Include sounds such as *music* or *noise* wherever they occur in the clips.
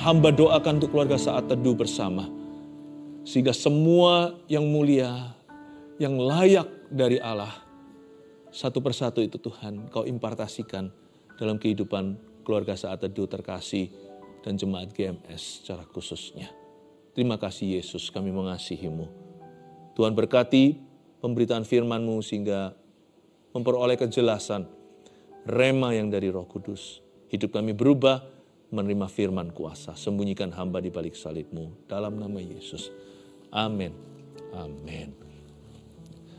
hamba doakan untuk keluarga saat teduh bersama. Sehingga semua yang mulia, yang layak dari Allah, satu persatu itu Tuhan kau impartasikan dalam kehidupan keluarga saat teduh terkasih dan jemaat GMS secara khususnya. Terima kasih Yesus kami mengasihimu. Tuhan berkati pemberitaan firmanmu sehingga memperoleh kejelasan rema yang dari roh kudus. Hidup kami berubah menerima firman kuasa. Sembunyikan hamba di balik salibmu dalam nama Yesus. Amin. Amin.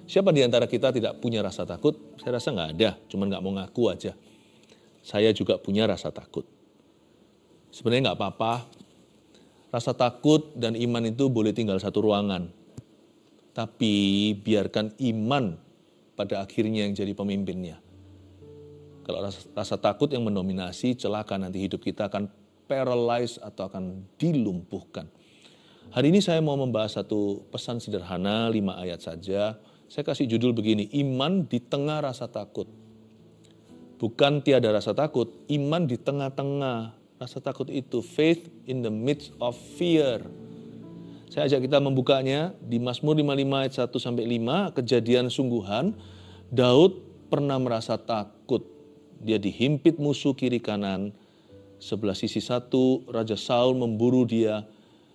Siapa di antara kita tidak punya rasa takut? Saya rasa nggak ada, cuman nggak mau ngaku aja. Saya juga punya rasa takut. Sebenarnya nggak apa-apa. Rasa takut dan iman itu boleh tinggal satu ruangan. Tapi biarkan iman pada akhirnya yang jadi pemimpinnya kalau rasa, rasa takut yang mendominasi, celaka nanti hidup kita akan paralyzed atau akan dilumpuhkan. Hari ini saya mau membahas satu pesan sederhana, lima ayat saja. Saya kasih judul begini, iman di tengah rasa takut. Bukan tiada rasa takut, iman di tengah-tengah rasa takut itu. Faith in the midst of fear. Saya ajak kita membukanya di Mazmur 55 ayat 1 sampai 5, kejadian sungguhan Daud pernah merasa takut dia dihimpit musuh kiri kanan. Sebelah sisi satu, Raja Saul memburu dia,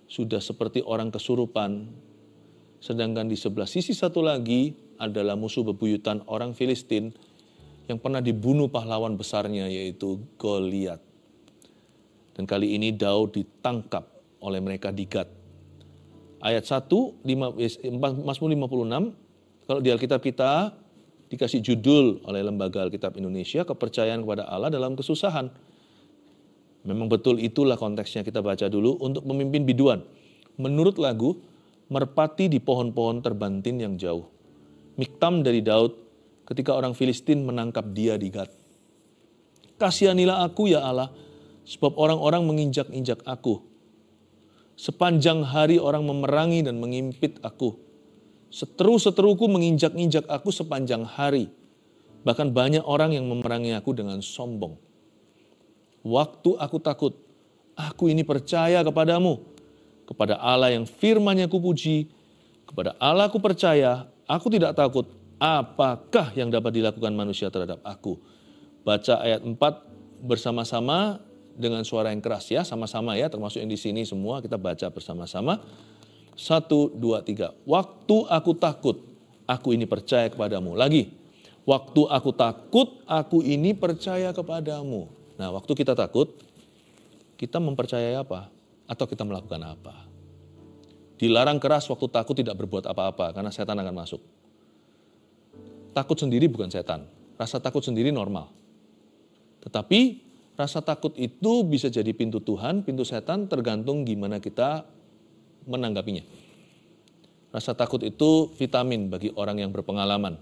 sudah seperti orang kesurupan. Sedangkan di sebelah sisi satu lagi adalah musuh bebuyutan orang Filistin yang pernah dibunuh pahlawan besarnya yaitu Goliat. Dan kali ini Daud ditangkap oleh mereka di Gad. Ayat 1, 5, 56, kalau di Alkitab kita dikasih judul oleh Lembaga Alkitab Indonesia kepercayaan kepada Allah dalam kesusahan. Memang betul itulah konteksnya kita baca dulu untuk memimpin biduan. Menurut lagu merpati di pohon-pohon terbantin yang jauh. Miktam dari Daud ketika orang Filistin menangkap dia di Gad. Kasihanilah aku ya Allah, sebab orang-orang menginjak-injak aku. Sepanjang hari orang memerangi dan mengimpit aku Seteru-seteruku menginjak-injak aku sepanjang hari. Bahkan banyak orang yang memerangi aku dengan sombong. Waktu aku takut, aku ini percaya kepadamu, kepada Allah yang Firmanya kupuji, kepada Allah aku percaya, aku tidak takut, apakah yang dapat dilakukan manusia terhadap aku. Baca ayat 4 bersama-sama dengan suara yang keras ya, sama-sama ya, termasuk yang di sini semua kita baca bersama-sama. Satu, dua, tiga. Waktu aku takut, aku ini percaya kepadamu. Lagi, waktu aku takut, aku ini percaya kepadamu. Nah, waktu kita takut, kita mempercayai apa? Atau kita melakukan apa? Dilarang keras waktu takut tidak berbuat apa-apa karena setan akan masuk. Takut sendiri bukan setan. Rasa takut sendiri normal. Tetapi rasa takut itu bisa jadi pintu Tuhan, pintu setan tergantung gimana kita menanggapinya. Rasa takut itu vitamin bagi orang yang berpengalaman.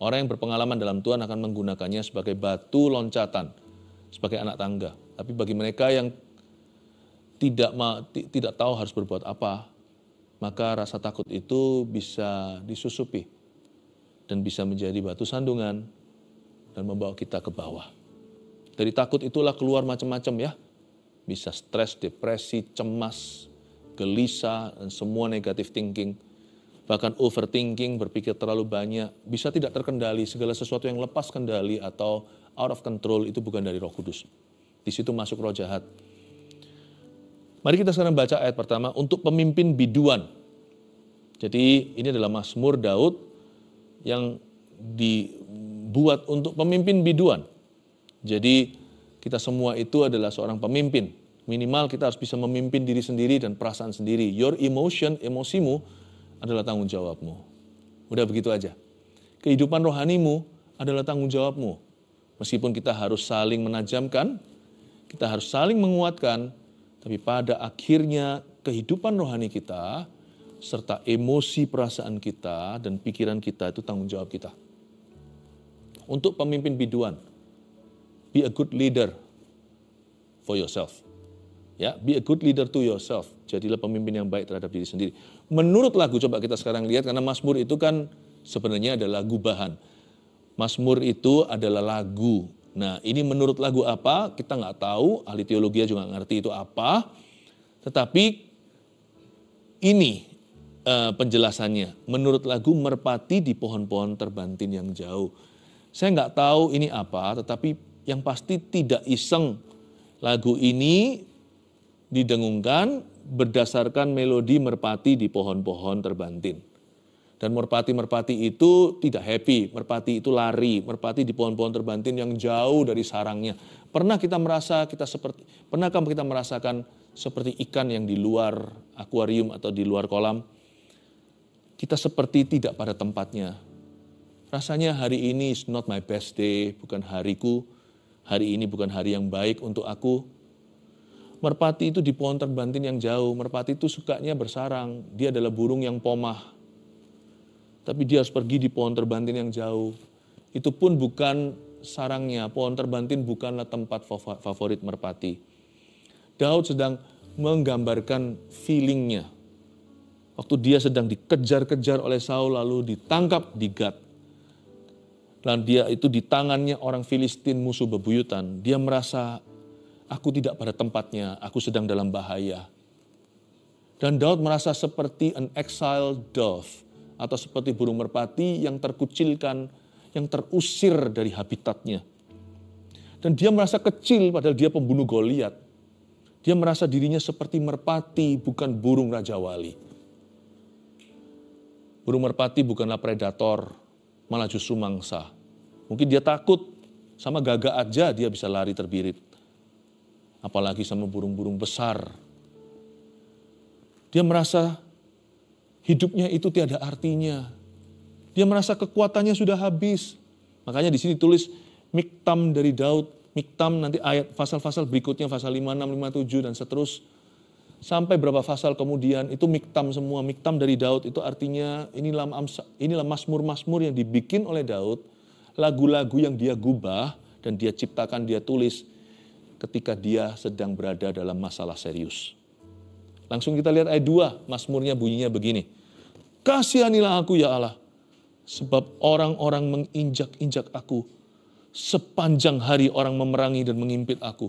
Orang yang berpengalaman dalam Tuhan akan menggunakannya sebagai batu loncatan, sebagai anak tangga. Tapi bagi mereka yang tidak tidak tahu harus berbuat apa, maka rasa takut itu bisa disusupi dan bisa menjadi batu sandungan dan membawa kita ke bawah. Dari takut itulah keluar macam-macam ya. Bisa stres, depresi, cemas, gelisah, dan semua negatif thinking, bahkan overthinking, berpikir terlalu banyak, bisa tidak terkendali, segala sesuatu yang lepas kendali atau out of control itu bukan dari roh kudus. Di situ masuk roh jahat. Mari kita sekarang baca ayat pertama untuk pemimpin biduan. Jadi ini adalah Mazmur Daud yang dibuat untuk pemimpin biduan. Jadi kita semua itu adalah seorang pemimpin. Minimal kita harus bisa memimpin diri sendiri dan perasaan sendiri. Your emotion, emosimu adalah tanggung jawabmu. Udah begitu aja. Kehidupan rohanimu adalah tanggung jawabmu. Meskipun kita harus saling menajamkan, kita harus saling menguatkan, tapi pada akhirnya kehidupan rohani kita serta emosi perasaan kita dan pikiran kita itu tanggung jawab kita. Untuk pemimpin biduan, be a good leader for yourself. Ya, be a good leader to yourself. Jadilah pemimpin yang baik terhadap diri sendiri. Menurut lagu coba kita sekarang lihat karena Mazmur itu kan sebenarnya adalah gubahan. Mazmur itu adalah lagu. Nah, ini menurut lagu apa? Kita nggak tahu, ahli teologi juga nggak ngerti itu apa. Tetapi ini uh, penjelasannya. Menurut lagu merpati di pohon-pohon terbantin yang jauh. Saya nggak tahu ini apa, tetapi yang pasti tidak iseng lagu ini didengungkan berdasarkan melodi merpati di pohon-pohon terbantin. Dan merpati-merpati itu tidak happy, merpati itu lari, merpati di pohon-pohon terbantin yang jauh dari sarangnya. Pernah kita merasa kita seperti pernahkah kita merasakan seperti ikan yang di luar akuarium atau di luar kolam? Kita seperti tidak pada tempatnya. Rasanya hari ini is not my best day, bukan hariku. Hari ini bukan hari yang baik untuk aku merpati itu di pohon terbantin yang jauh. Merpati itu sukanya bersarang. Dia adalah burung yang pomah. Tapi dia harus pergi di pohon terbantin yang jauh. Itu pun bukan sarangnya. Pohon terbantin bukanlah tempat favorit merpati. Daud sedang menggambarkan feelingnya. Waktu dia sedang dikejar-kejar oleh Saul lalu ditangkap di Gat. Dan dia itu di tangannya orang Filistin musuh bebuyutan. Dia merasa aku tidak pada tempatnya, aku sedang dalam bahaya. Dan Daud merasa seperti an exile dove atau seperti burung merpati yang terkucilkan, yang terusir dari habitatnya. Dan dia merasa kecil padahal dia pembunuh Goliat. Dia merasa dirinya seperti merpati bukan burung raja wali. Burung merpati bukanlah predator, malah justru mangsa. Mungkin dia takut sama gagak aja dia bisa lari terbirit apalagi sama burung-burung besar. Dia merasa hidupnya itu tiada artinya. Dia merasa kekuatannya sudah habis. Makanya di sini tulis miktam dari Daud. Miktam nanti ayat pasal-pasal berikutnya, pasal 56, 57, dan seterus. Sampai berapa pasal kemudian, itu miktam semua. Miktam dari Daud itu artinya inilah, inilah masmur-masmur yang dibikin oleh Daud. Lagu-lagu yang dia gubah dan dia ciptakan, dia tulis ketika dia sedang berada dalam masalah serius. Langsung kita lihat ayat 2, Mazmurnya bunyinya begini. Kasihanilah aku ya Allah, sebab orang-orang menginjak-injak aku. Sepanjang hari orang memerangi dan mengimpit aku.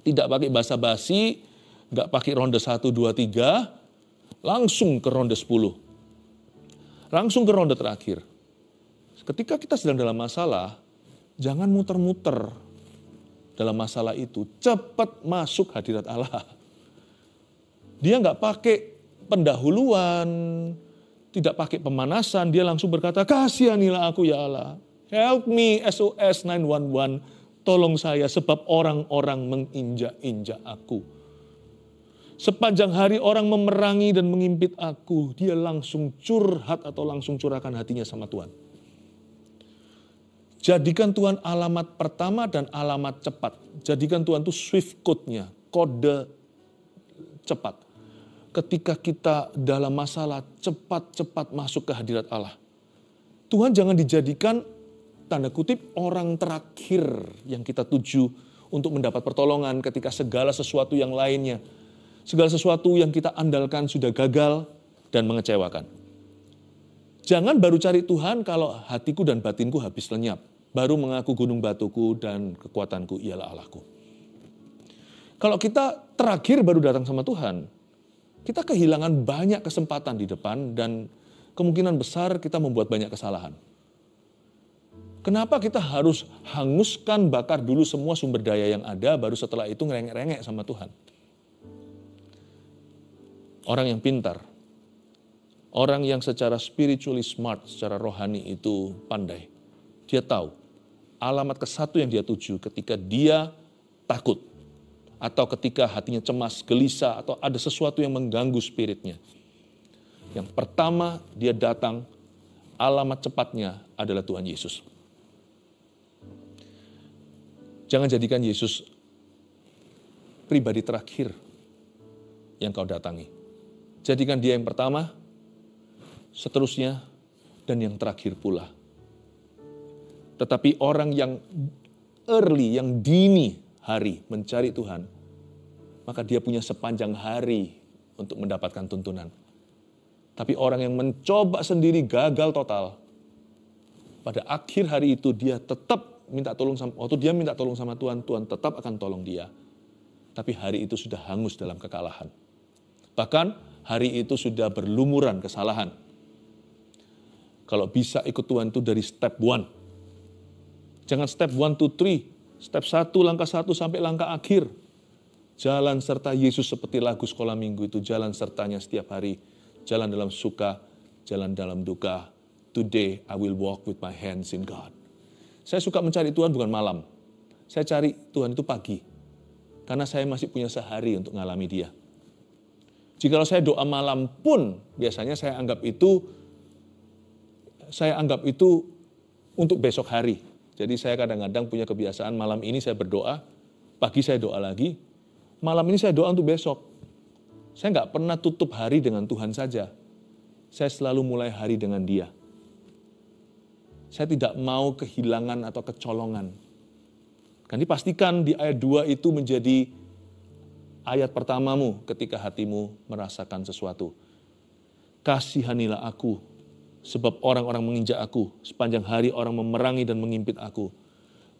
Tidak pakai basa basi, gak pakai ronde 1, 2, 3, langsung ke ronde 10. Langsung ke ronde terakhir. Ketika kita sedang dalam masalah, jangan muter-muter dalam masalah itu cepat masuk hadirat Allah. Dia nggak pakai pendahuluan, tidak pakai pemanasan, dia langsung berkata, kasihanilah aku ya Allah. Help me SOS 911, tolong saya sebab orang-orang menginjak-injak aku. Sepanjang hari orang memerangi dan mengimpit aku, dia langsung curhat atau langsung curahkan hatinya sama Tuhan. Jadikan Tuhan alamat pertama dan alamat cepat. Jadikan Tuhan itu swift code-nya, kode cepat. Ketika kita dalam masalah cepat-cepat masuk ke hadirat Allah. Tuhan jangan dijadikan tanda kutip orang terakhir yang kita tuju untuk mendapat pertolongan ketika segala sesuatu yang lainnya, segala sesuatu yang kita andalkan sudah gagal dan mengecewakan. Jangan baru cari Tuhan kalau hatiku dan batinku habis lenyap baru mengaku gunung batuku dan kekuatanku ialah Allahku. Kalau kita terakhir baru datang sama Tuhan, kita kehilangan banyak kesempatan di depan dan kemungkinan besar kita membuat banyak kesalahan. Kenapa kita harus hanguskan bakar dulu semua sumber daya yang ada baru setelah itu ngerengek-rengek sama Tuhan? Orang yang pintar, orang yang secara spiritually smart, secara rohani itu pandai. Dia tahu alamat ke satu yang dia tuju ketika dia takut atau ketika hatinya cemas, gelisah atau ada sesuatu yang mengganggu spiritnya. Yang pertama dia datang alamat cepatnya adalah Tuhan Yesus. Jangan jadikan Yesus pribadi terakhir yang kau datangi. Jadikan dia yang pertama, seterusnya, dan yang terakhir pula tetapi orang yang early, yang dini hari mencari Tuhan, maka dia punya sepanjang hari untuk mendapatkan tuntunan. Tapi orang yang mencoba sendiri gagal total, pada akhir hari itu dia tetap minta tolong sama waktu dia minta tolong sama Tuhan, Tuhan tetap akan tolong dia. Tapi hari itu sudah hangus dalam kekalahan. Bahkan hari itu sudah berlumuran kesalahan. Kalau bisa ikut Tuhan itu dari step one. Jangan step one 2, three, Step satu langkah satu sampai langkah akhir. Jalan serta Yesus seperti lagu sekolah minggu itu. Jalan sertanya setiap hari. Jalan dalam suka, jalan dalam duka. Today I will walk with my hands in God. Saya suka mencari Tuhan bukan malam. Saya cari Tuhan itu pagi. Karena saya masih punya sehari untuk mengalami dia. Jikalau saya doa malam pun biasanya saya anggap itu saya anggap itu untuk besok hari. Jadi saya kadang-kadang punya kebiasaan malam ini saya berdoa, pagi saya doa lagi, malam ini saya doa untuk besok. Saya nggak pernah tutup hari dengan Tuhan saja. Saya selalu mulai hari dengan Dia. Saya tidak mau kehilangan atau kecolongan. Kan dipastikan di ayat 2 itu menjadi ayat pertamamu ketika hatimu merasakan sesuatu. Kasihanilah aku Sebab orang-orang menginjak aku, sepanjang hari orang memerangi dan mengimpit aku.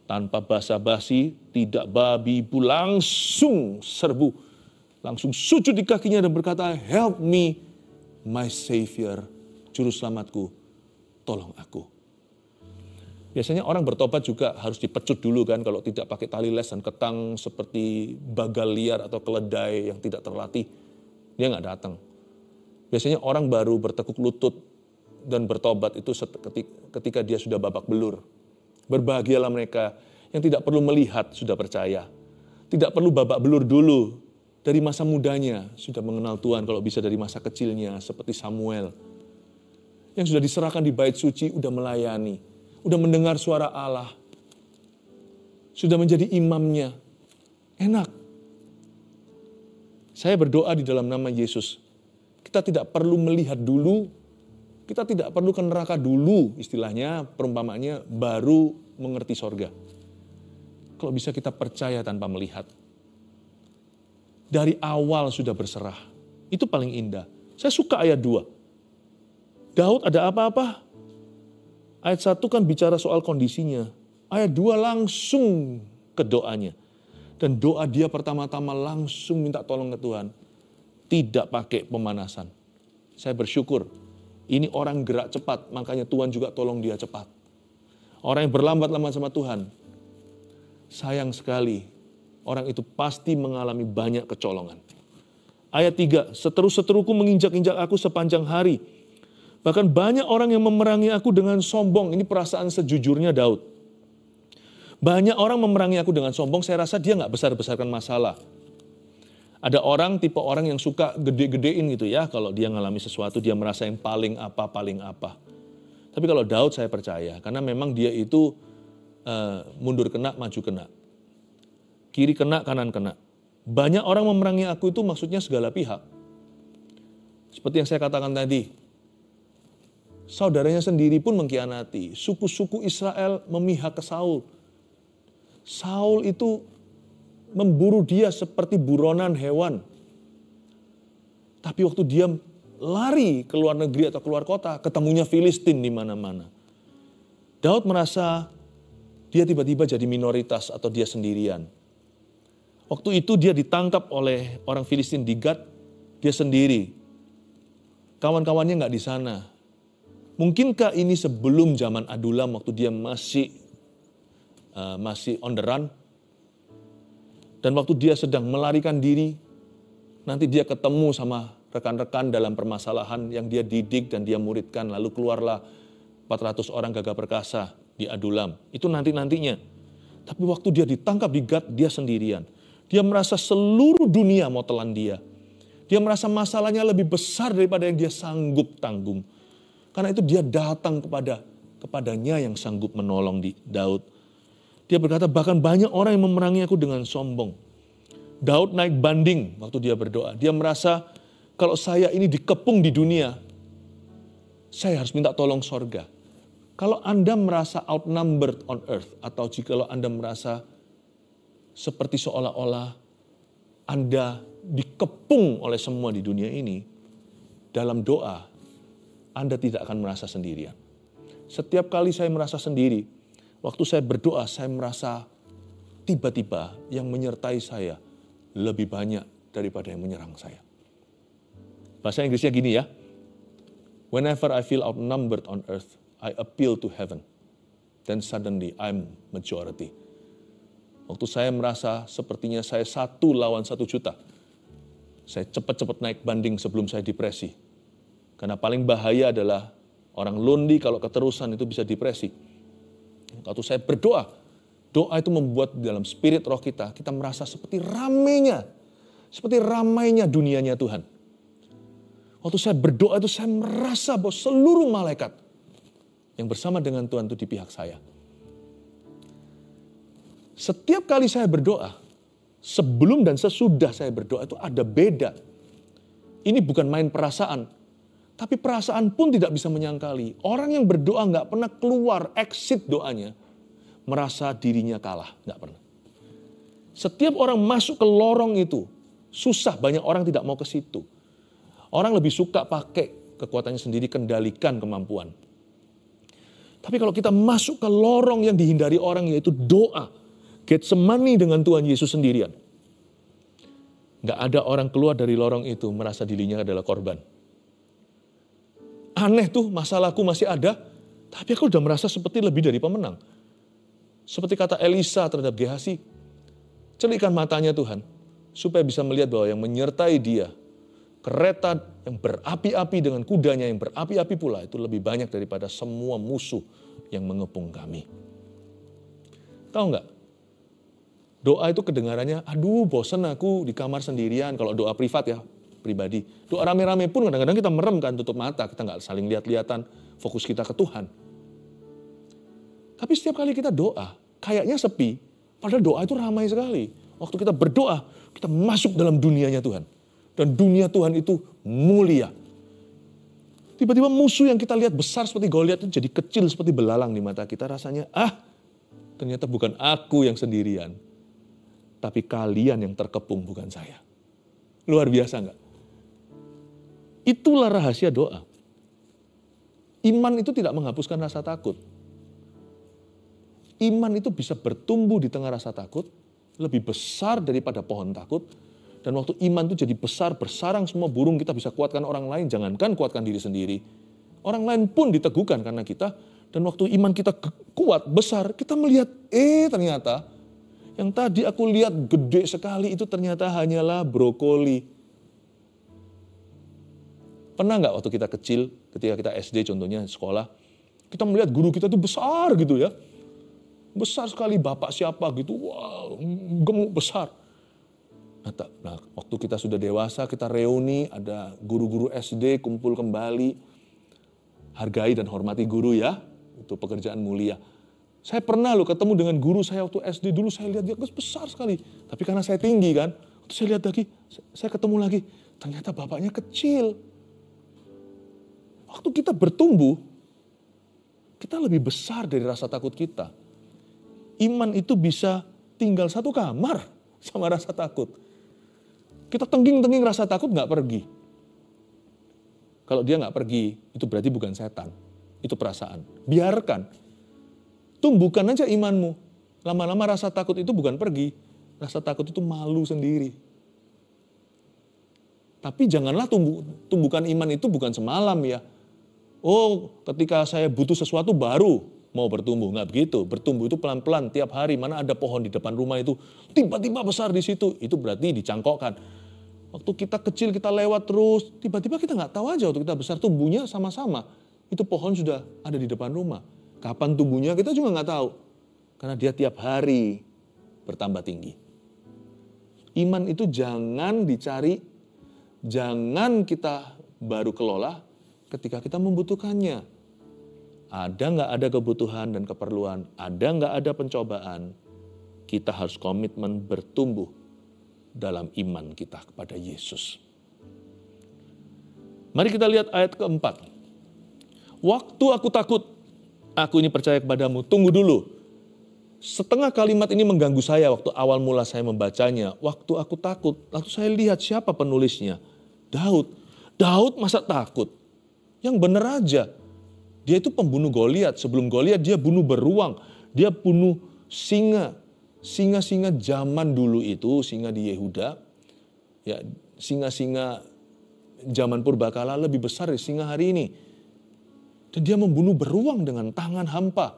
Tanpa basa-basi, tidak babi ibu langsung serbu. Langsung sujud di kakinya dan berkata, help me, my savior, juru selamatku, tolong aku. Biasanya orang bertobat juga harus dipecut dulu kan kalau tidak pakai tali les dan ketang seperti bagal liar atau keledai yang tidak terlatih. Dia nggak datang. Biasanya orang baru bertekuk lutut dan bertobat itu ketika dia sudah babak belur. Berbahagialah mereka yang tidak perlu melihat sudah percaya. Tidak perlu babak belur dulu. Dari masa mudanya sudah mengenal Tuhan kalau bisa dari masa kecilnya seperti Samuel. Yang sudah diserahkan di bait suci sudah melayani, sudah mendengar suara Allah. Sudah menjadi imamnya. Enak. Saya berdoa di dalam nama Yesus. Kita tidak perlu melihat dulu kita tidak perlu ke neraka dulu, istilahnya, perumpamaannya, baru mengerti sorga. Kalau bisa kita percaya tanpa melihat. Dari awal sudah berserah. Itu paling indah. Saya suka ayat 2. Daud ada apa-apa? Ayat 1 kan bicara soal kondisinya. Ayat 2 langsung ke doanya. Dan doa dia pertama-tama langsung minta tolong ke Tuhan. Tidak pakai pemanasan. Saya bersyukur ini orang gerak cepat, makanya Tuhan juga tolong dia cepat. Orang yang berlambat-lambat sama Tuhan, sayang sekali orang itu pasti mengalami banyak kecolongan. Ayat 3, seteru-seteruku menginjak-injak aku sepanjang hari. Bahkan banyak orang yang memerangi aku dengan sombong. Ini perasaan sejujurnya Daud. Banyak orang memerangi aku dengan sombong, saya rasa dia nggak besar-besarkan masalah ada orang tipe orang yang suka gede-gedein gitu ya, kalau dia ngalami sesuatu dia merasa yang paling apa paling apa. Tapi kalau Daud saya percaya karena memang dia itu uh, mundur kena maju kena. Kiri kena kanan kena. Banyak orang memerangi aku itu maksudnya segala pihak. Seperti yang saya katakan tadi, saudaranya sendiri pun mengkhianati. Suku-suku Israel memihak ke Saul. Saul itu memburu dia seperti buronan hewan. Tapi waktu dia lari ke luar negeri atau keluar kota, ketemunya Filistin di mana-mana. Daud merasa dia tiba-tiba jadi minoritas atau dia sendirian. Waktu itu dia ditangkap oleh orang Filistin di Gad, dia sendiri. Kawan-kawannya nggak di sana. Mungkinkah ini sebelum zaman Adulam waktu dia masih uh, masih on the run? Dan waktu dia sedang melarikan diri, nanti dia ketemu sama rekan-rekan dalam permasalahan yang dia didik dan dia muridkan. Lalu keluarlah 400 orang gagah perkasa di Adulam. Itu nanti-nantinya. Tapi waktu dia ditangkap di Gad, dia sendirian. Dia merasa seluruh dunia mau telan dia. Dia merasa masalahnya lebih besar daripada yang dia sanggup tanggung. Karena itu dia datang kepada kepadanya yang sanggup menolong di Daud. Dia berkata, bahkan banyak orang yang memerangi aku dengan sombong. Daud naik banding waktu dia berdoa. Dia merasa kalau saya ini dikepung di dunia, saya harus minta tolong sorga. Kalau Anda merasa outnumbered on earth, atau jika Anda merasa seperti seolah-olah Anda dikepung oleh semua di dunia ini, dalam doa, Anda tidak akan merasa sendirian. Setiap kali saya merasa sendiri, Waktu saya berdoa, saya merasa tiba-tiba yang menyertai saya lebih banyak daripada yang menyerang saya. Bahasa Inggrisnya gini ya. Whenever I feel outnumbered on earth, I appeal to heaven. Then suddenly I'm majority. Waktu saya merasa sepertinya saya satu lawan satu juta. Saya cepat-cepat naik banding sebelum saya depresi. Karena paling bahaya adalah orang lonely kalau keterusan itu bisa depresi Waktu saya berdoa, doa itu membuat dalam spirit roh kita, kita merasa seperti ramainya, seperti ramainya dunianya Tuhan. Waktu saya berdoa itu saya merasa bahwa seluruh malaikat yang bersama dengan Tuhan itu di pihak saya. Setiap kali saya berdoa, sebelum dan sesudah saya berdoa itu ada beda. Ini bukan main perasaan, tapi perasaan pun tidak bisa menyangkali. Orang yang berdoa nggak pernah keluar exit doanya. Merasa dirinya kalah. Nggak pernah. Setiap orang masuk ke lorong itu. Susah banyak orang tidak mau ke situ. Orang lebih suka pakai kekuatannya sendiri kendalikan kemampuan. Tapi kalau kita masuk ke lorong yang dihindari orang yaitu doa. get semani dengan Tuhan Yesus sendirian. Gak ada orang keluar dari lorong itu merasa dirinya adalah korban Aneh tuh masalahku masih ada, tapi aku udah merasa seperti lebih dari pemenang. Seperti kata Elisa terhadap Gehasi, celikan matanya Tuhan, supaya bisa melihat bahwa yang menyertai dia, kereta yang berapi-api dengan kudanya yang berapi-api pula, itu lebih banyak daripada semua musuh yang mengepung kami. Tahu nggak? Doa itu kedengarannya, aduh bosen aku di kamar sendirian, kalau doa privat ya, pribadi. Doa rame-rame pun kadang-kadang kita merem kan, tutup mata, kita nggak saling lihat-lihatan, fokus kita ke Tuhan. Tapi setiap kali kita doa, kayaknya sepi, padahal doa itu ramai sekali. Waktu kita berdoa, kita masuk dalam dunianya Tuhan. Dan dunia Tuhan itu mulia. Tiba-tiba musuh yang kita lihat besar seperti Goliat itu jadi kecil seperti belalang di mata kita rasanya. Ah, ternyata bukan aku yang sendirian, tapi kalian yang terkepung bukan saya. Luar biasa nggak? Itulah rahasia doa. Iman itu tidak menghapuskan rasa takut. Iman itu bisa bertumbuh di tengah rasa takut, lebih besar daripada pohon takut. Dan waktu iman itu jadi besar, bersarang semua burung, kita bisa kuatkan orang lain, jangankan kuatkan diri sendiri. Orang lain pun diteguhkan karena kita. Dan waktu iman kita kuat, besar, kita melihat, eh ternyata yang tadi aku lihat gede sekali itu ternyata hanyalah brokoli Pernah nggak waktu kita kecil, ketika kita SD contohnya sekolah, kita melihat guru kita tuh besar gitu ya. Besar sekali bapak siapa gitu, wow gemuk besar. Nah, nah waktu kita sudah dewasa, kita reuni, ada guru-guru SD kumpul kembali. Hargai dan hormati guru ya, itu pekerjaan mulia. Saya pernah loh ketemu dengan guru saya waktu SD dulu saya lihat dia besar sekali. Tapi karena saya tinggi kan, terus saya lihat lagi, saya ketemu lagi, ternyata bapaknya kecil. Waktu kita bertumbuh, kita lebih besar dari rasa takut kita. Iman itu bisa tinggal satu kamar *laughs* sama rasa takut. Kita tengging-tengging rasa takut nggak pergi. Kalau dia nggak pergi, itu berarti bukan setan. Itu perasaan. Biarkan. Tumbuhkan aja imanmu. Lama-lama rasa takut itu bukan pergi. Rasa takut itu malu sendiri. Tapi janganlah tumbuh, tumbuhkan iman itu bukan semalam ya oh ketika saya butuh sesuatu baru mau bertumbuh. Nggak begitu. Bertumbuh itu pelan-pelan tiap hari. Mana ada pohon di depan rumah itu tiba-tiba besar di situ. Itu berarti dicangkokkan. Waktu kita kecil kita lewat terus, tiba-tiba kita nggak tahu aja waktu kita besar tumbuhnya sama-sama. Itu pohon sudah ada di depan rumah. Kapan tumbuhnya kita juga nggak tahu. Karena dia tiap hari bertambah tinggi. Iman itu jangan dicari, jangan kita baru kelola, ketika kita membutuhkannya. Ada nggak ada kebutuhan dan keperluan, ada nggak ada pencobaan, kita harus komitmen bertumbuh dalam iman kita kepada Yesus. Mari kita lihat ayat keempat. Waktu aku takut, aku ini percaya kepadamu. Tunggu dulu, setengah kalimat ini mengganggu saya waktu awal mula saya membacanya. Waktu aku takut, lalu saya lihat siapa penulisnya. Daud. Daud masa takut? Yang benar aja. Dia itu pembunuh Goliat. Sebelum Goliat dia bunuh beruang. Dia bunuh singa. Singa-singa zaman dulu itu, singa di Yehuda. Ya, singa-singa zaman purbakala lebih besar dari singa hari ini. Dan dia membunuh beruang dengan tangan hampa.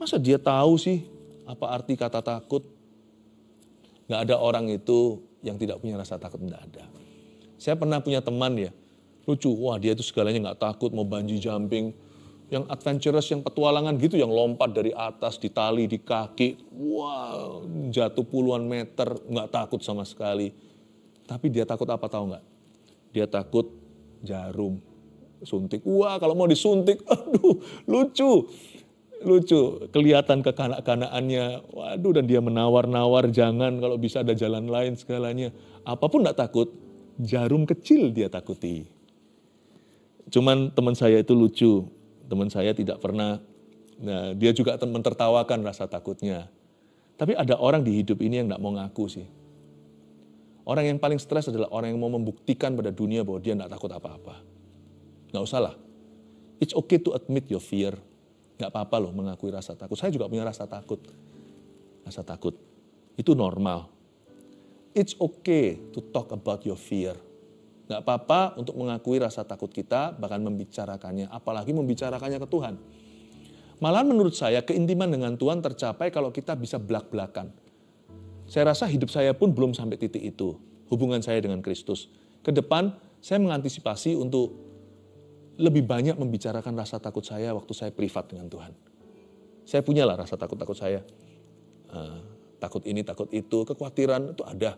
Masa dia tahu sih apa arti kata takut? Gak ada orang itu yang tidak punya rasa takut, gak ada. Saya pernah punya teman ya, lucu. Wah dia itu segalanya nggak takut, mau banji jumping. Yang adventurous, yang petualangan gitu, yang lompat dari atas, di tali, di kaki. Wah wow, jatuh puluhan meter, nggak takut sama sekali. Tapi dia takut apa tahu nggak? Dia takut jarum suntik. Wah kalau mau disuntik, *laughs* aduh lucu lucu kelihatan kekanak-kanaannya waduh dan dia menawar-nawar jangan kalau bisa ada jalan lain segalanya apapun nggak takut jarum kecil dia takuti Cuman teman saya itu lucu, teman saya tidak pernah, nah, dia juga mentertawakan rasa takutnya. Tapi ada orang di hidup ini yang tidak mau ngaku sih. Orang yang paling stres adalah orang yang mau membuktikan pada dunia bahwa dia tidak takut apa-apa. Nggak lah. It's okay to admit your fear. Nggak apa-apa loh mengakui rasa takut. Saya juga punya rasa takut. Rasa takut. Itu normal. It's okay to talk about your fear. Nggak apa-apa untuk mengakui rasa takut kita, bahkan membicarakannya, apalagi membicarakannya ke Tuhan. Malahan menurut saya keintiman dengan Tuhan tercapai kalau kita bisa belak-belakan. Saya rasa hidup saya pun belum sampai titik itu, hubungan saya dengan Kristus. Ke depan saya mengantisipasi untuk lebih banyak membicarakan rasa takut saya waktu saya privat dengan Tuhan. Saya punyalah rasa takut-takut saya. Uh, takut ini, takut itu, kekhawatiran itu ada.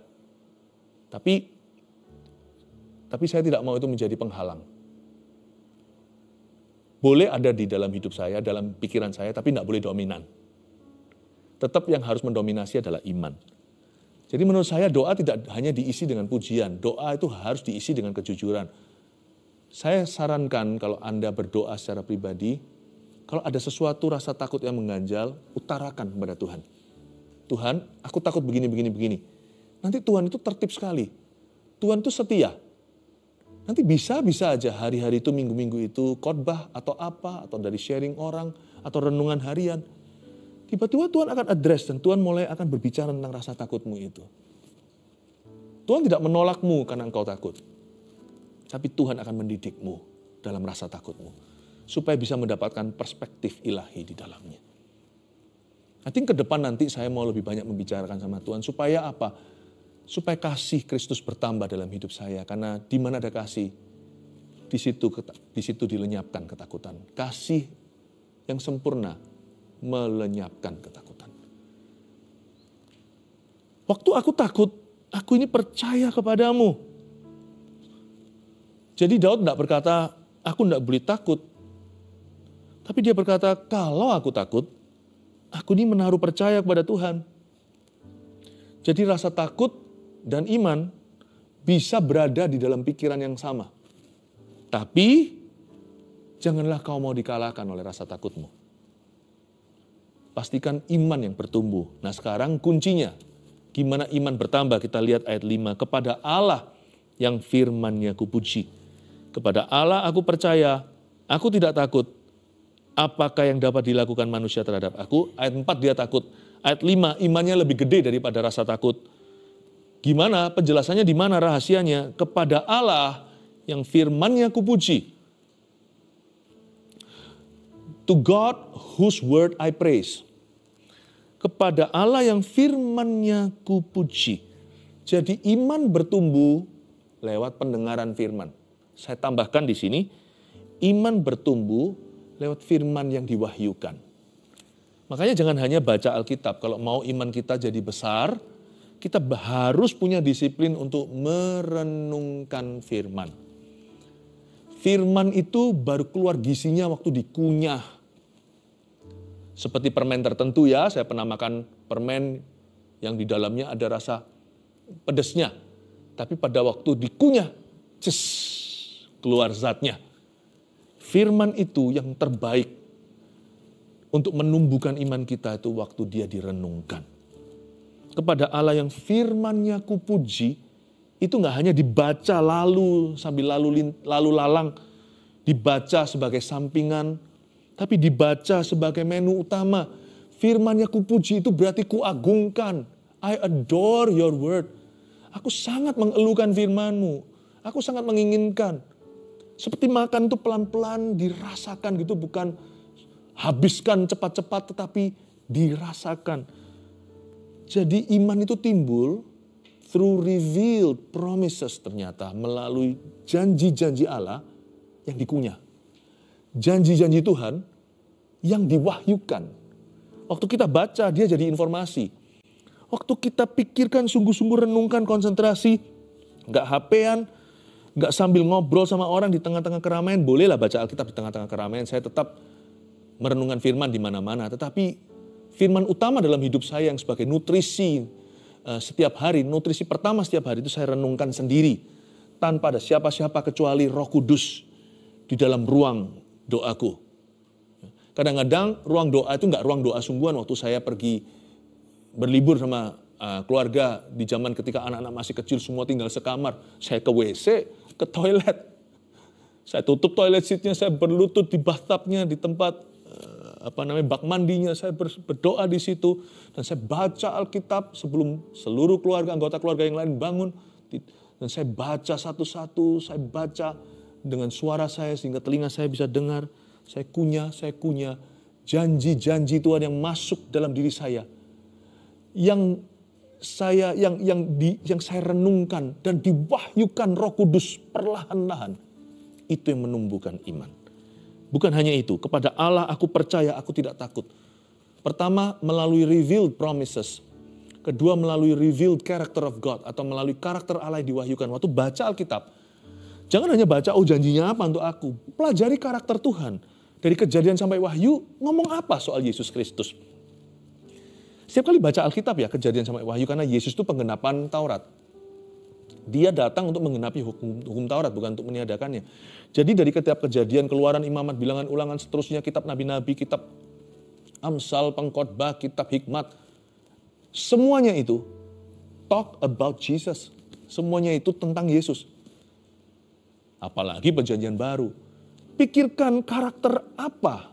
Tapi tapi saya tidak mau itu menjadi penghalang. Boleh ada di dalam hidup saya, dalam pikiran saya, tapi tidak boleh dominan. Tetap yang harus mendominasi adalah iman. Jadi menurut saya doa tidak hanya diisi dengan pujian, doa itu harus diisi dengan kejujuran. Saya sarankan kalau Anda berdoa secara pribadi, kalau ada sesuatu rasa takut yang mengganjal, utarakan kepada Tuhan. Tuhan, aku takut begini, begini, begini. Nanti Tuhan itu tertib sekali. Tuhan itu setia. Nanti bisa-bisa aja hari-hari itu, minggu-minggu itu khotbah atau apa, atau dari sharing orang, atau renungan harian. Tiba-tiba Tuhan akan address dan Tuhan mulai akan berbicara tentang rasa takutmu itu. Tuhan tidak menolakmu karena engkau takut. Tapi Tuhan akan mendidikmu dalam rasa takutmu. Supaya bisa mendapatkan perspektif ilahi di dalamnya. Nanti ke depan nanti saya mau lebih banyak membicarakan sama Tuhan. Supaya apa? supaya kasih Kristus bertambah dalam hidup saya karena di mana ada kasih di situ di situ dilenyapkan ketakutan kasih yang sempurna melenyapkan ketakutan waktu aku takut aku ini percaya kepadamu jadi Daud tidak berkata aku tidak boleh takut tapi dia berkata kalau aku takut aku ini menaruh percaya kepada Tuhan jadi rasa takut dan iman bisa berada di dalam pikiran yang sama. Tapi janganlah kau mau dikalahkan oleh rasa takutmu. Pastikan iman yang bertumbuh. Nah sekarang kuncinya, gimana iman bertambah? Kita lihat ayat 5, kepada Allah yang firmannya kupuji. Kepada Allah aku percaya, aku tidak takut. Apakah yang dapat dilakukan manusia terhadap aku? Ayat 4 dia takut. Ayat 5 imannya lebih gede daripada rasa takut Gimana penjelasannya di mana rahasianya? Kepada Allah yang firmannya kupuji. To God whose word I praise. Kepada Allah yang firmannya kupuji. Jadi iman bertumbuh lewat pendengaran firman. Saya tambahkan di sini, iman bertumbuh lewat firman yang diwahyukan. Makanya jangan hanya baca Alkitab. Kalau mau iman kita jadi besar, kita harus punya disiplin untuk merenungkan firman. Firman itu baru keluar gisinya waktu dikunyah. Seperti permen tertentu ya, saya pernah makan permen yang di dalamnya ada rasa pedesnya. Tapi pada waktu dikunyah, ces, keluar zatnya. Firman itu yang terbaik untuk menumbuhkan iman kita itu waktu dia direnungkan kepada Allah yang firmannya kupuji itu nggak hanya dibaca lalu sambil lalu lalu lalang dibaca sebagai sampingan tapi dibaca sebagai menu utama firmannya kupuji itu berarti kuagungkan I adore your word aku sangat mengeluhkan firmanmu aku sangat menginginkan seperti makan itu pelan-pelan dirasakan gitu bukan habiskan cepat-cepat tetapi dirasakan jadi iman itu timbul through revealed promises ternyata melalui janji-janji Allah yang dikunyah. Janji-janji Tuhan yang diwahyukan. Waktu kita baca dia jadi informasi. Waktu kita pikirkan sungguh-sungguh renungkan konsentrasi, Gak hapean, an nggak sambil ngobrol sama orang di tengah-tengah keramaian, bolehlah baca Alkitab di tengah-tengah keramaian. Saya tetap merenungkan firman di mana-mana, tetapi firman utama dalam hidup saya yang sebagai nutrisi eh, setiap hari, nutrisi pertama setiap hari itu saya renungkan sendiri tanpa ada siapa-siapa kecuali Roh Kudus di dalam ruang doaku. Kadang-kadang ruang doa itu nggak ruang doa sungguhan waktu saya pergi berlibur sama eh, keluarga di zaman ketika anak-anak masih kecil semua tinggal sekamar. Saya ke WC, ke toilet. Saya tutup toilet seatnya, saya berlutut di bathtubnya, di tempat apa namanya bak mandinya, saya berdoa di situ dan saya baca Alkitab sebelum seluruh keluarga anggota keluarga yang lain bangun dan saya baca satu-satu, saya baca dengan suara saya sehingga telinga saya bisa dengar, saya kunyah, saya kunyah janji-janji Tuhan yang masuk dalam diri saya. Yang saya yang yang di, yang saya renungkan dan diwahyukan Roh Kudus perlahan-lahan. Itu yang menumbuhkan iman. Bukan hanya itu, kepada Allah aku percaya, aku tidak takut. Pertama, melalui revealed promises. Kedua, melalui revealed character of God atau melalui karakter Allah yang diwahyukan. Waktu baca Alkitab, jangan hanya baca, oh janjinya apa untuk aku. Pelajari karakter Tuhan. Dari kejadian sampai wahyu, ngomong apa soal Yesus Kristus. Setiap kali baca Alkitab ya, kejadian sampai wahyu, karena Yesus itu penggenapan Taurat. Dia datang untuk menggenapi hukum, hukum Taurat, bukan untuk meniadakannya. Jadi dari setiap kejadian, keluaran imamat, bilangan ulangan, seterusnya, kitab nabi-nabi, kitab amsal, pengkhotbah, kitab hikmat, semuanya itu talk about Jesus. Semuanya itu tentang Yesus. Apalagi perjanjian baru. Pikirkan karakter apa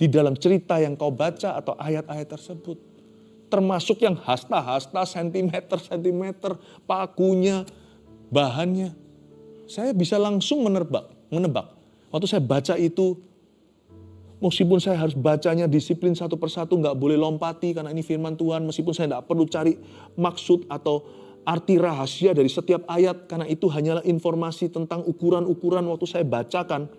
di dalam cerita yang kau baca atau ayat-ayat tersebut termasuk yang hasta-hasta sentimeter-sentimeter pakunya, bahannya. Saya bisa langsung menerbak, menebak. Waktu saya baca itu, meskipun saya harus bacanya disiplin satu persatu, nggak boleh lompati karena ini firman Tuhan, meskipun saya nggak perlu cari maksud atau arti rahasia dari setiap ayat, karena itu hanyalah informasi tentang ukuran-ukuran waktu saya bacakan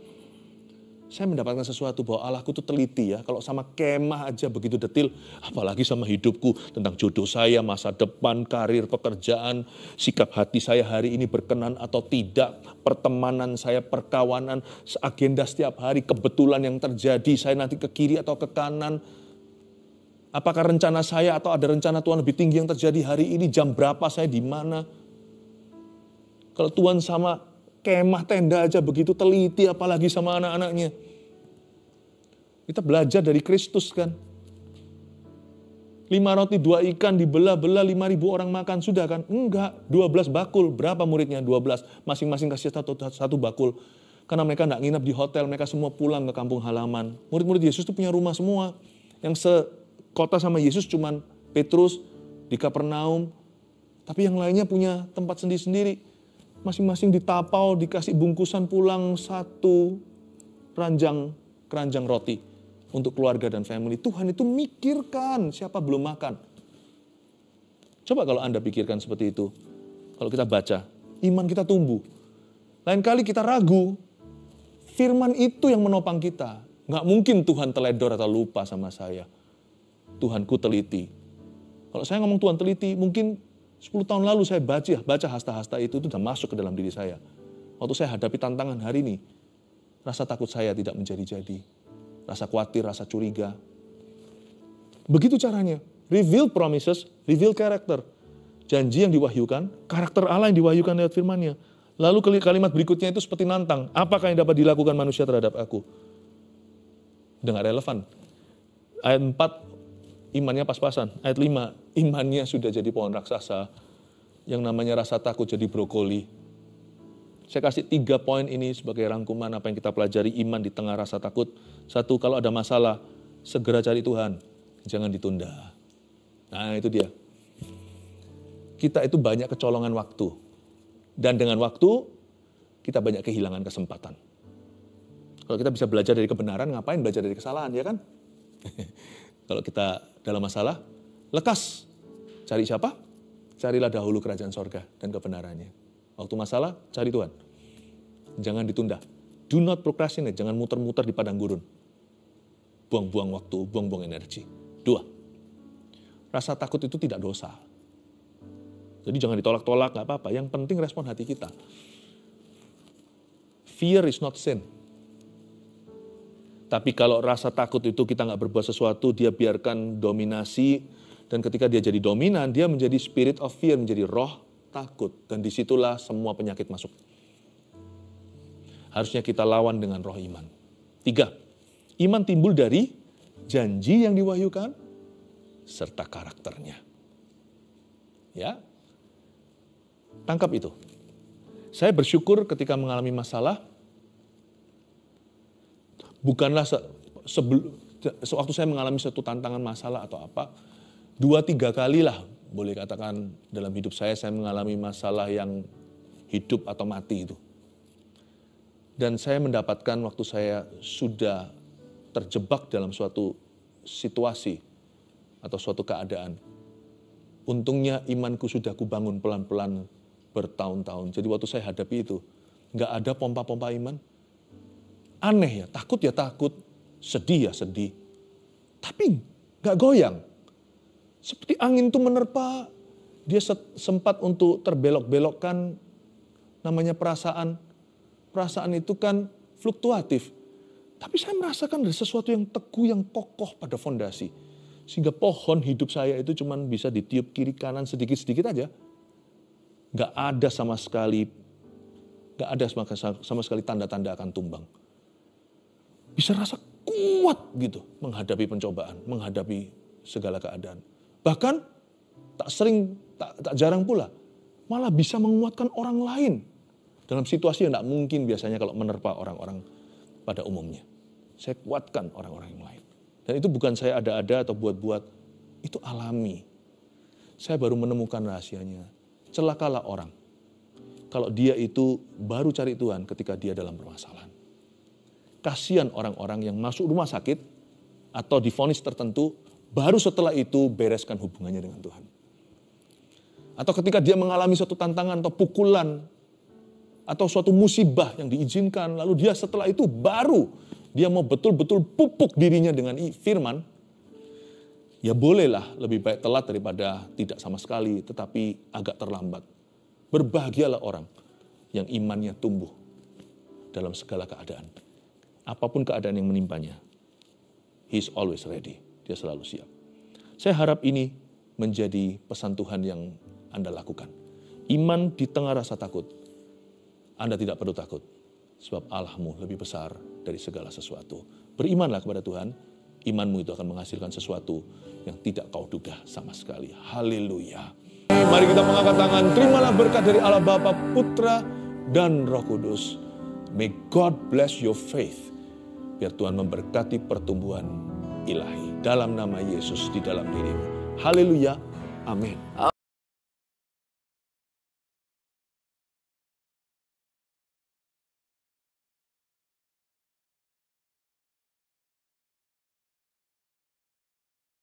saya mendapatkan sesuatu bahwa Allahku itu teliti ya. Kalau sama kemah aja begitu detil, apalagi sama hidupku tentang jodoh saya, masa depan, karir, pekerjaan, sikap hati saya hari ini berkenan atau tidak, pertemanan saya, perkawanan, agenda setiap hari, kebetulan yang terjadi, saya nanti ke kiri atau ke kanan. Apakah rencana saya atau ada rencana Tuhan lebih tinggi yang terjadi hari ini, jam berapa saya di mana? Kalau Tuhan sama kemah tenda aja begitu teliti apalagi sama anak-anaknya. Kita belajar dari Kristus kan. Lima roti, dua ikan dibelah-belah, lima ribu orang makan. Sudah kan? Enggak, dua belas bakul. Berapa muridnya? Dua belas. Masing-masing kasih satu, satu bakul. Karena mereka nggak nginap di hotel, mereka semua pulang ke kampung halaman. Murid-murid Yesus itu punya rumah semua. Yang sekota sama Yesus cuman Petrus, di Kapernaum. Tapi yang lainnya punya tempat sendiri-sendiri masing-masing ditapau, dikasih bungkusan pulang satu ranjang keranjang roti untuk keluarga dan family. Tuhan itu mikirkan siapa belum makan. Coba kalau Anda pikirkan seperti itu. Kalau kita baca, iman kita tumbuh. Lain kali kita ragu, firman itu yang menopang kita. Nggak mungkin Tuhan teledor atau lupa sama saya. Tuhan ku teliti. Kalau saya ngomong Tuhan teliti, mungkin 10 tahun lalu saya baca, baca hasta-hasta itu, itu sudah masuk ke dalam diri saya. Waktu saya hadapi tantangan hari ini, rasa takut saya tidak menjadi-jadi. Rasa khawatir, rasa curiga. Begitu caranya. Reveal promises, reveal character. Janji yang diwahyukan, karakter Allah yang diwahyukan lewat firmannya. Lalu kalimat berikutnya itu seperti nantang. Apakah yang dapat dilakukan manusia terhadap aku? Dengan relevan. Ayat 4, imannya pas-pasan. Ayat 5, imannya sudah jadi pohon raksasa, yang namanya rasa takut jadi brokoli. Saya kasih tiga poin ini sebagai rangkuman apa yang kita pelajari iman di tengah rasa takut. Satu, kalau ada masalah, segera cari Tuhan, jangan ditunda. Nah itu dia. Kita itu banyak kecolongan waktu. Dan dengan waktu, kita banyak kehilangan kesempatan. Kalau kita bisa belajar dari kebenaran, ngapain belajar dari kesalahan, ya kan? *laughs* kalau kita dalam masalah lekas. Cari siapa? Carilah dahulu kerajaan sorga dan kebenarannya. Waktu masalah, cari Tuhan. Jangan ditunda. Do not procrastinate. Jangan muter-muter di padang gurun. Buang-buang waktu, buang-buang energi. Dua, rasa takut itu tidak dosa. Jadi jangan ditolak-tolak, nggak apa-apa. Yang penting respon hati kita. Fear is not sin tapi kalau rasa takut itu kita nggak berbuat sesuatu, dia biarkan dominasi. Dan ketika dia jadi dominan, dia menjadi spirit of fear, menjadi roh takut. Dan disitulah semua penyakit masuk. Harusnya kita lawan dengan roh iman. Tiga, iman timbul dari janji yang diwahyukan serta karakternya. Ya, tangkap itu. Saya bersyukur ketika mengalami masalah, bukanlah se sebelum sewaktu saya mengalami suatu tantangan masalah atau apa, dua tiga kali lah boleh katakan dalam hidup saya saya mengalami masalah yang hidup atau mati itu. Dan saya mendapatkan waktu saya sudah terjebak dalam suatu situasi atau suatu keadaan. Untungnya imanku sudah kubangun pelan-pelan bertahun-tahun. Jadi waktu saya hadapi itu, nggak ada pompa-pompa iman, Aneh ya, takut ya takut, sedih ya sedih. Tapi gak goyang. Seperti angin itu menerpa, dia sempat untuk terbelok-belokkan namanya perasaan. Perasaan itu kan fluktuatif. Tapi saya merasakan ada sesuatu yang teguh, yang kokoh pada fondasi. Sehingga pohon hidup saya itu cuma bisa ditiup kiri kanan sedikit-sedikit aja. Gak ada sama sekali, gak ada sama, sama sekali tanda-tanda akan tumbang bisa rasa kuat gitu menghadapi pencobaan, menghadapi segala keadaan. Bahkan tak sering, tak, tak jarang pula, malah bisa menguatkan orang lain dalam situasi yang tidak mungkin biasanya kalau menerpa orang-orang pada umumnya. Saya kuatkan orang-orang yang lain. Dan itu bukan saya ada-ada atau buat-buat, itu alami. Saya baru menemukan rahasianya. Celakalah orang kalau dia itu baru cari Tuhan ketika dia dalam permasalahan. Kasihan orang-orang yang masuk rumah sakit atau difonis tertentu, baru setelah itu bereskan hubungannya dengan Tuhan. Atau ketika dia mengalami suatu tantangan atau pukulan atau suatu musibah yang diizinkan, lalu dia setelah itu baru dia mau betul-betul pupuk dirinya dengan firman, ya bolehlah lebih baik telat daripada tidak sama sekali, tetapi agak terlambat. Berbahagialah orang yang imannya tumbuh dalam segala keadaan apapun keadaan yang menimpanya. He is always ready. Dia selalu siap. Saya harap ini menjadi pesan Tuhan yang Anda lakukan. Iman di tengah rasa takut. Anda tidak perlu takut. Sebab Allahmu lebih besar dari segala sesuatu. Berimanlah kepada Tuhan. Imanmu itu akan menghasilkan sesuatu yang tidak kau duga sama sekali. Haleluya. Mari kita mengangkat tangan. Terimalah berkat dari Allah Bapa, Putra, dan Roh Kudus. May God bless your faith. Biar Tuhan memberkati pertumbuhan ilahi. Dalam nama Yesus di dalam dirimu. Haleluya. Amin.